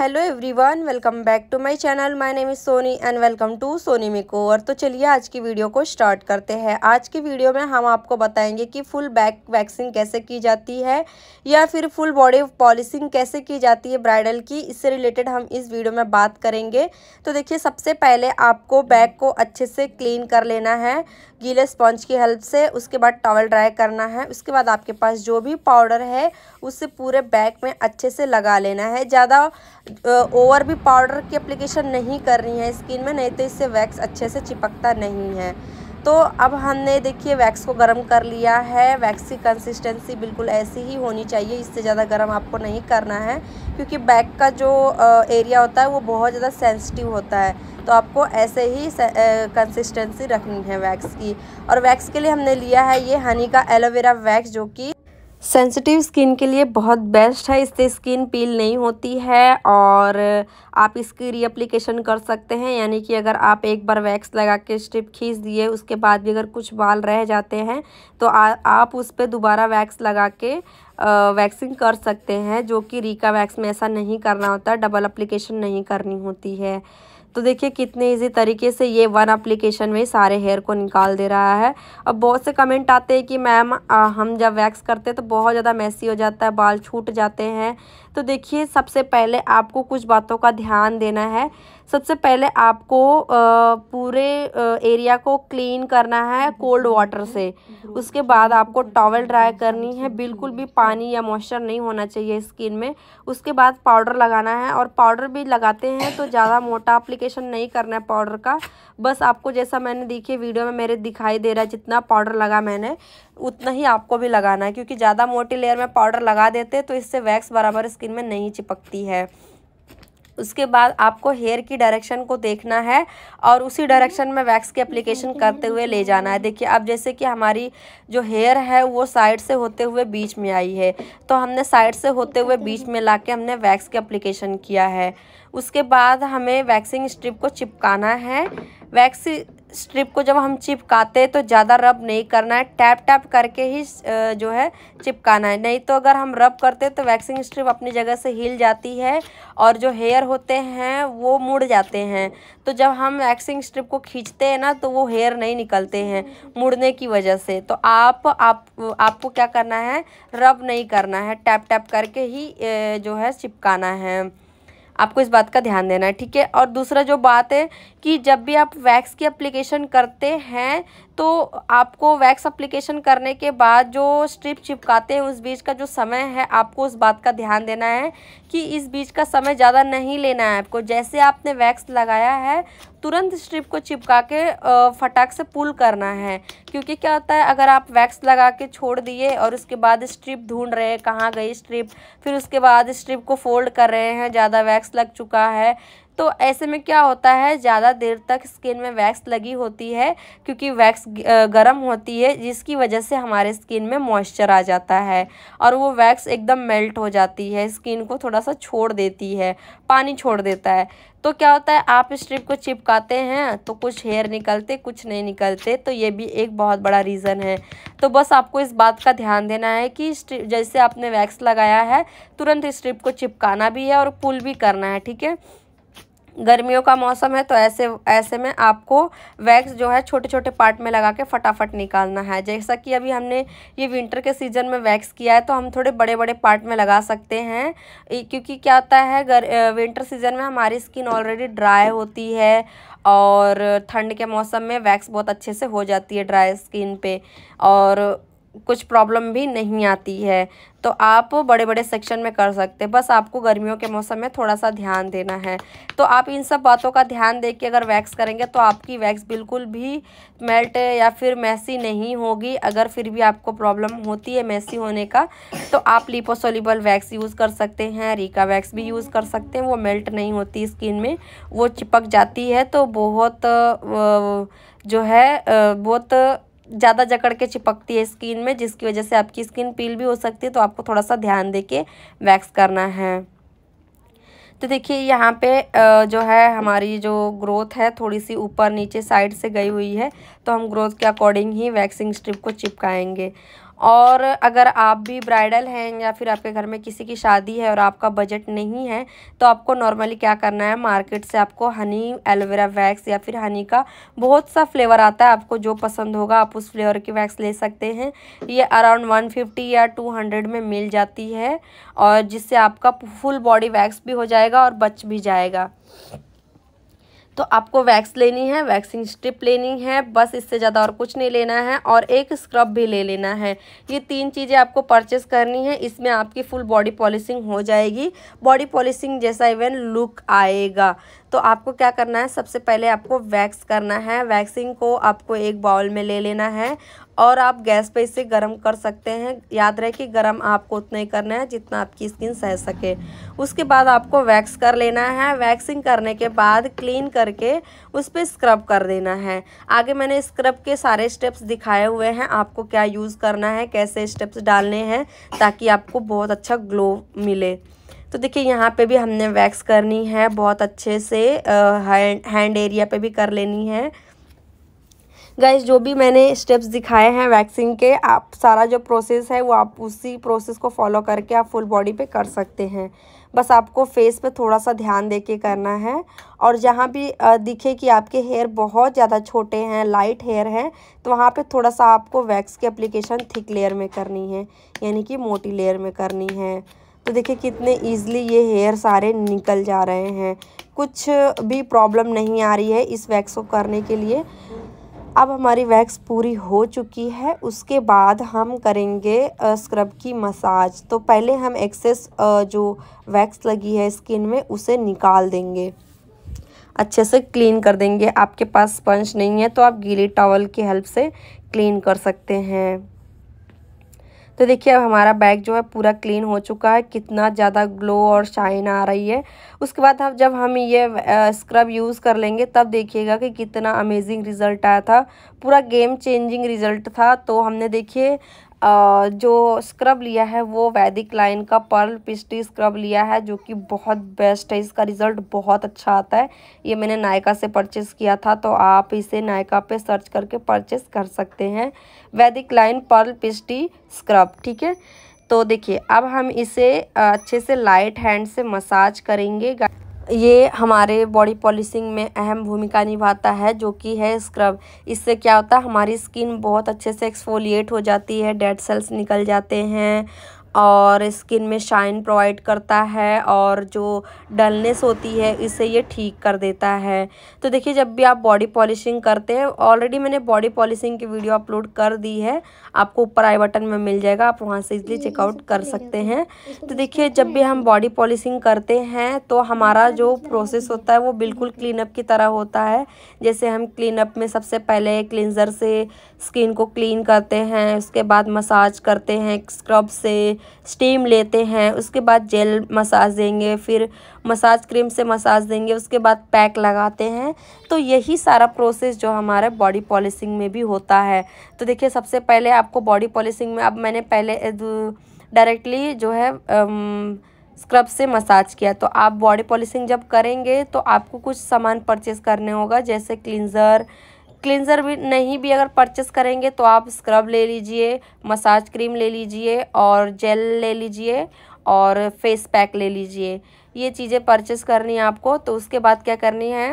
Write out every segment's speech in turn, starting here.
hello everyone welcome back to my channel my name is Soni and welcome to Soni Miko और तो चलिए आज की वीडियो को स्टार्ट करते हैं आज की वीडियो में हम आपको बताएंगे कि फुल बैक वैक्सिंग कैसे की जाती है या फिर फुल बॉडी पॉलिसिंग कैसे की जाती है ब्राइडल की इससे रिलेटेड हम इस वीडियो में बात करेंगे तो देखिए सबसे पहले आपको बैक को अच्छे से क्लीन कर लेना है गीले स्पॉन्ज की हेल्प से उसके बाद टॉवल ड्राई करना है उसके बाद आपके पास जो भी पाउडर है उससे पूरे बैक में अच्छे से लगा लेना है ज़्यादा ओवर भी पाउडर की अप्लीकेशन नहीं कर रही है स्किन में नहीं तो इससे वैक्स अच्छे से चिपकता नहीं है तो अब हमने देखिए वैक्स को गर्म कर लिया है वैक्स की कंसिस्टेंसी बिल्कुल ऐसी ही होनी चाहिए इससे ज़्यादा गर्म आपको नहीं करना है क्योंकि बैक का जो एरिया होता है वो बहुत ज़्यादा सेंसिटिव होता है तो आपको ऐसे ही कंसिस्टेंसी रखनी है वैक्स की और वैक्स के लिए हमने लिया है ये हनी का एलोवेरा वैक्स जो कि सेंसिटिव स्किन के लिए बहुत बेस्ट है इससे स्किन पील नहीं होती है और आप इसकी रीअप्लीकेशन कर सकते हैं यानी कि अगर आप एक बार वैक्स लगा के स्ट्रिप खींच दिए उसके बाद भी अगर कुछ बाल रह जाते हैं तो आ, आप उस पर दोबारा वैक्स लगा के वैक्सिंग कर सकते हैं जो कि रीका वैक्स में ऐसा नहीं करना होता डबल अप्लीकेशन नहीं करनी होती है तो देखिए कितने इजी तरीके से ये वन अप्लीकेशन में सारे हेयर को निकाल दे रहा है अब बहुत से कमेंट आते हैं कि मैम हम जब वैक्स करते हैं तो बहुत ज़्यादा मैसी हो जाता है बाल छूट जाते हैं तो देखिए सबसे पहले आपको कुछ बातों का ध्यान देना है सबसे पहले आपको पूरे एरिया को क्लीन करना है कोल्ड वाटर से उसके बाद आपको टॉवल ड्राई करनी है बिल्कुल भी पानी या मॉइस्चर नहीं होना चाहिए स्किन में उसके बाद पाउडर लगाना है और पाउडर भी लगाते हैं तो ज़्यादा मोटा अप्लीकेशन नहीं करना है पाउडर का बस आपको जैसा मैंने देखिए वीडियो में मेरे दिखाई दे रहा है जितना पाउडर लगा मैंने उतना ही आपको भी लगाना है क्योंकि ज़्यादा मोटी लेयर में पाउडर लगा देते तो इससे वैक्स बराबर स्किन में नहीं चिपकती है उसके बाद आपको हेयर की डायरेक्शन को देखना है और उसी डायरेक्शन में वैक्स की एप्लीकेशन करते हुए ले जाना है देखिए अब जैसे कि हमारी जो हेयर है वो साइड से होते हुए बीच में आई है तो हमने साइड से होते हुए बीच में ला के हमने वैक्स की एप्लीकेशन किया है उसके बाद हमें वैक्सिंग स्ट्रिप को चिपकाना है वैक्स स्ट्रिप को जब हम चिपकाते तो ज़्यादा रब नहीं करना है टैप टैप करके ही जो है चिपकाना है नहीं तो अगर हम रब करते तो वैक्सिंग स्ट्रिप अपनी जगह से हिल जाती है और जो हेयर होते हैं वो मुड़ जाते हैं तो जब हम वैक्सिंग स्ट्रिप को खींचते हैं ना तो वो हेयर नहीं निकलते हैं मुड़ने की वजह से तो आप आप आपको क्या करना है रब नहीं करना है टैप टैप करके ही जो है चिपकाना है आपको इस बात का ध्यान देना है ठीक है और दूसरा जो बात है कि जब भी आप वैक्स की अप्लीकेशन करते हैं तो आपको वैक्स अप्लीकेशन करने के बाद जो स्ट्रिप चिपकाते हैं उस बीच का जो समय है आपको उस बात का ध्यान देना है कि इस बीच का समय ज़्यादा नहीं लेना है आपको जैसे आपने वैक्स लगाया है तुरंत स्ट्रिप को चिपका के फटाक से पुल करना है क्योंकि क्या होता है अगर आप वैक्स लगा के छोड़ दिए और उसके बाद स्ट्रिप ढूंढ रहे हैं कहाँ गई स्ट्रिप फिर उसके बाद स्ट्रिप को फोल्ड कर रहे हैं ज़्यादा वैक्स लग चुका है तो ऐसे में क्या होता है ज़्यादा देर तक स्किन में वैक्स लगी होती है क्योंकि वैक्स गर्म होती है जिसकी वजह से हमारे स्किन में मॉइस्चर आ जाता है और वो वैक्स एकदम मेल्ट हो जाती है स्किन को थोड़ा सा छोड़ देती है पानी छोड़ देता है तो क्या होता है आप स्ट्रिप को चिपकाते हैं तो कुछ हेयर निकलते कुछ नहीं निकलते तो ये भी एक बहुत बड़ा रीज़न है तो बस आपको इस बात का ध्यान देना है कि स्ट्रिप जैसे आपने वैक्स लगाया है तुरंत स्ट्रिप को चिपकाना भी है और पुल भी करना है ठीक है गर्मियों का मौसम है तो ऐसे ऐसे में आपको वैक्स जो है छोटे छोटे पार्ट में लगा के फटाफट निकालना है जैसा कि अभी हमने ये विंटर के सीज़न में वैक्स किया है तो हम थोड़े बड़े बड़े पार्ट में लगा सकते हैं क्योंकि क्या होता है गर, विंटर सीज़न में हमारी स्किन ऑलरेडी ड्राई होती है और ठंड के मौसम में वैक्स बहुत अच्छे से हो जाती है ड्राई स्किन पे और कुछ प्रॉब्लम भी नहीं आती है तो आप बड़े बड़े सेक्शन में कर सकते हैं बस आपको गर्मियों के मौसम में थोड़ा सा ध्यान देना है तो आप इन सब बातों का ध्यान दे के अगर वैक्स करेंगे तो आपकी वैक्स बिल्कुल भी मेल्ट या फिर मैसी नहीं होगी अगर फिर भी आपको प्रॉब्लम होती है मैसी होने का तो आप लिपोसोलिबल वैक्स यूज़ कर सकते हैं रिका वैक्स भी यूज़ कर सकते हैं वो मेल्ट नहीं होती स्किन में वो चिपक जाती है तो बहुत जो है बहुत ज़्यादा जकड़ के चिपकती है स्किन में जिसकी वजह से आपकी स्किन पील भी हो सकती है तो आपको थोड़ा सा ध्यान दे के वैक्स करना है तो देखिए यहाँ पे जो है हमारी जो ग्रोथ है थोड़ी सी ऊपर नीचे साइड से गई हुई है तो हम ग्रोथ के अकॉर्डिंग ही वैक्सिंग स्ट्रिप को चिपकाएंगे और अगर आप भी ब्राइडल हैं या फिर आपके घर में किसी की शादी है और आपका बजट नहीं है तो आपको नॉर्मली क्या करना है मार्केट से आपको हनी एलोवेरा वैक्स या फिर हनी का बहुत सा फ्लेवर आता है आपको जो पसंद होगा आप उस फ्लेवर की वैक्स ले सकते हैं ये अराउंड वन फिफ्टी या टू हंड्रेड में मिल जाती है और जिससे आपका फुल बॉडी वैक्स भी हो जाएगा और बच भी जाएगा तो आपको वैक्स लेनी है वैक्सिंग स्ट्रिप लेनी है बस इससे ज़्यादा और कुछ नहीं लेना है और एक स्क्रब भी ले लेना है ये तीन चीज़ें आपको परचेस करनी है इसमें आपकी फुल बॉडी पॉलिशिंग हो जाएगी बॉडी पॉलिशिंग जैसा इवन लुक आएगा तो आपको क्या करना है सबसे पहले आपको वैक्स करना है वैक्सिंग को आपको एक बाउल में ले लेना है और आप गैस पे इसे गर्म कर सकते हैं याद रहे कि गर्म आपको उतना ही करना है जितना आपकी स्किन सह सके उसके बाद आपको वैक्स कर लेना है वैक्सिंग करने के बाद क्लीन करके उस पर स्क्रब कर देना है आगे मैंने स्क्रब के सारे स्टेप्स दिखाए हुए हैं आपको क्या यूज़ करना है कैसे स्टेप्स डालने हैं ताकि आपको बहुत अच्छा ग्लो मिले तो देखिए यहाँ पे भी हमने वैक्स करनी है बहुत अच्छे से हैंड हैंड एरिया पे भी कर लेनी है गैस जो भी मैंने स्टेप्स दिखाए हैं वैक्सिंग के आप सारा जो प्रोसेस है वो आप उसी प्रोसेस को फॉलो करके आप फुल बॉडी पे कर सकते हैं बस आपको फेस पे थोड़ा सा ध्यान दे के करना है और जहाँ भी दिखे कि आपके हेयर बहुत ज़्यादा छोटे हैं लाइट हेयर हैं तो वहाँ पे थोड़ा सा आपको वैक्स की अप्लीकेशन थिक लेयर में करनी है यानी कि मोटी लेयर में करनी है तो देखिए कितने ईजिली ये हेयर सारे निकल जा रहे हैं कुछ भी प्रॉब्लम नहीं आ रही है इस वैक्स को करने के लिए अब हमारी वैक्स पूरी हो चुकी है उसके बाद हम करेंगे स्क्रब की मसाज तो पहले हम एक्सेस जो वैक्स लगी है स्किन में उसे निकाल देंगे अच्छे से क्लीन कर देंगे आपके पास स्पंज नहीं है तो आप गीले टॉवल की हेल्प से क्लीन कर सकते हैं तो देखिए अब हमारा बैग जो है पूरा क्लीन हो चुका है कितना ज़्यादा ग्लो और शाइन आ रही है उसके बाद हम जब हम ये स्क्रब यूज़ कर लेंगे तब देखिएगा कि कितना अमेजिंग रिज़ल्ट आया था पूरा गेम चेंजिंग रिज़ल्ट था तो हमने देखिए जो स्क्रब लिया है वो वैदिक लाइन का पर्ल पिस्टी स्क्रब लिया है जो कि बहुत बेस्ट है इसका रिज़ल्ट बहुत अच्छा आता है ये मैंने नायका से परचेस किया था तो आप इसे नायका पे सर्च करके परचेस कर सकते हैं वैदिक लाइन पर्ल पिस्टी स्क्रब ठीक है तो देखिए अब हम इसे अच्छे से लाइट हैंड से मसाज करेंगे ये हमारे बॉडी पॉलिशिंग में अहम भूमिका निभाता है जो कि है स्क्रब इससे क्या होता है हमारी स्किन बहुत अच्छे से एक्सफोलिएट हो जाती है डेड सेल्स निकल जाते हैं और स्किन में शाइन प्रोवाइड करता है और जो डलनेस होती है इसे ये ठीक कर देता है तो देखिए जब भी आप बॉडी पॉलिशिंग करते हैं ऑलरेडी मैंने बॉडी पॉलिशिंग की वीडियो अपलोड कर दी है आपको ऊपर आई बटन में मिल जाएगा आप वहाँ से इसलिए चेकआउट कर सकते हैं तो देखिए जब भी हम बॉडी पॉलिशिंग करते हैं तो हमारा जो प्रोसेस होता है वो बिल्कुल क्लीनअप की तरह होता है जैसे हम क्लीनअप में सबसे पहले क्लिनज़र से स्किन को क्लीन करते हैं उसके बाद मसाज करते हैं स्क्रब से स्टीम लेते हैं उसके बाद जेल मसाज देंगे फिर मसाज क्रीम से मसाज देंगे उसके बाद पैक लगाते हैं तो यही सारा प्रोसेस जो हमारे बॉडी पॉलिशिंग में भी होता है तो देखिए सबसे पहले आपको बॉडी पॉलिशिंग में अब मैंने पहले डायरेक्टली जो है अम, स्क्रब से मसाज किया तो आप बॉडी पॉलिशिंग जब करेंगे तो आपको कुछ सामान परचेज़ करने होगा जैसे क्लिनज़र क्लिनज़र भी नहीं भी अगर परचेस करेंगे तो आप स्क्रब ले लीजिए मसाज क्रीम ले लीजिए और जेल ले लीजिए और फेस पैक ले लीजिए ये चीज़ें परचेस करनी है आपको तो उसके बाद क्या करनी है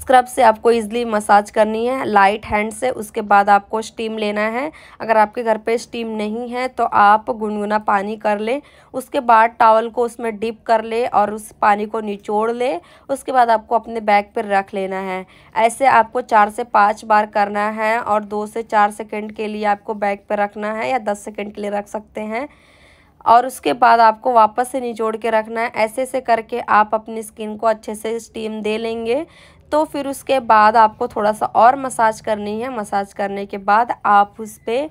स्क्रब से आपको इजीली मसाज करनी है लाइट हैंड से उसके बाद आपको स्टीम लेना है अगर आपके घर पे स्टीम नहीं है तो आप गुनगुना पानी कर लें उसके बाद टावल को उसमें डिप कर ले और उस पानी को निचोड़ ले उसके बाद आपको अपने बैग पर रख लेना है ऐसे आपको चार से पाँच बार करना है और दो से चार सेकेंड के लिए आपको बैग पर रखना है या दस सेकेंड के लिए रख सकते हैं और उसके बाद आपको वापस से निचोड़ के रखना है ऐसे से करके आप अपनी स्किन को अच्छे से स्टीम दे लेंगे तो फिर उसके बाद आपको थोड़ा सा और मसाज करनी है मसाज करने के बाद आप उस पर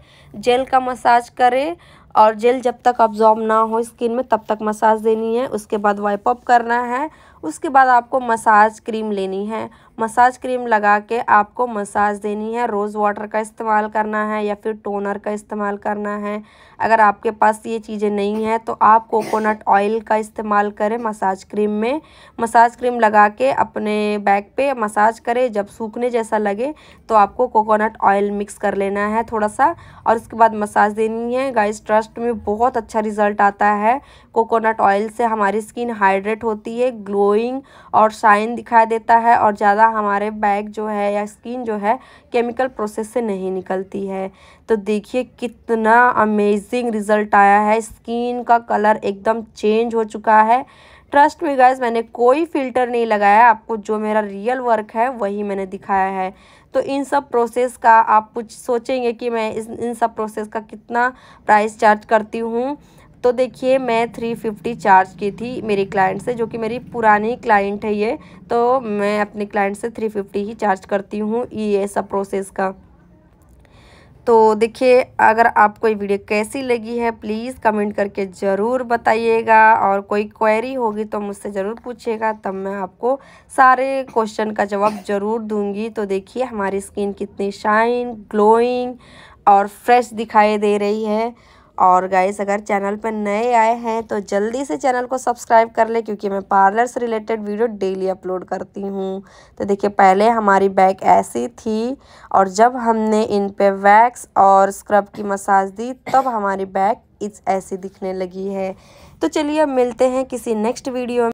जेल का मसाज करें और जेल जब तक ऑब्जॉर्ब ना हो स्किन में तब तक मसाज देनी है उसके बाद वाइप अप करना है उसके बाद आपको मसाज क्रीम लेनी है मसाज क्रीम लगा के आपको मसाज देनी है रोज़ वाटर का इस्तेमाल करना है या फिर टोनर का इस्तेमाल करना है अगर आपके पास ये चीज़ें नहीं हैं तो आप कोकोनट ऑयल का इस्तेमाल करें मसाज क्रीम में मसाज क्रीम लगा के अपने बैक पे मसाज करें जब सूखने जैसा लगे तो आपको कोकोनट ऑयल मिक्स कर लेना है थोड़ा सा और उसके बाद मसाज देनी है गाइस ट्रस्ट ट्रस्ट में बहुत अच्छा रिजल्ट आता है कोकोनट ऑयल से हमारी स्किन हाइड्रेट होती है ग्लोइंग और शाइन दिखाई देता है और ज़्यादा हमारे बैग जो है या स्किन जो है केमिकल प्रोसेस से नहीं निकलती है तो देखिए कितना अमेजिंग रिज़ल्ट आया है स्किन का कलर एकदम चेंज हो चुका है ट्रस्ट में गैस मैंने कोई फ़िल्टर नहीं लगाया आपको जो मेरा रियल वर्क है वही मैंने दिखाया है तो इन सब प्रोसेस का आप कुछ सोचेंगे कि मैं इस इन सब प्रोसेस का कितना प्राइस चार्ज करती हूँ तो देखिए मैं थ्री फिफ्टी चार्ज की थी मेरी क्लाइंट से जो कि मेरी पुरानी क्लाइंट है ये तो मैं अपने क्लाइंट से थ्री फिफ्टी ही चार्ज करती हूँ ये सब प्रोसेस का तो देखिए अगर आपको ये वीडियो कैसी लगी है प्लीज़ कमेंट करके ज़रूर बताइएगा और कोई क्वेरी होगी तो मुझसे ज़रूर पूछिएगा तब मैं आपको सारे क्वेश्चन का जवाब ज़रूर दूंगी तो देखिए हमारी स्किन कितनी शाइन ग्लोइंग और फ्रेश दिखाई दे रही है और गाइस अगर चैनल पर नए आए हैं तो जल्दी से चैनल को सब्सक्राइब कर ले क्योंकि मैं पार्लर से रिलेटेड वीडियो डेली अपलोड करती हूँ तो देखिए पहले हमारी बैग ऐसी थी और जब हमने इन पे वैक्स और स्क्रब की मसाज दी तब हमारी बैग इस ऐसी दिखने लगी है तो चलिए अब मिलते हैं किसी नेक्स्ट वीडियो में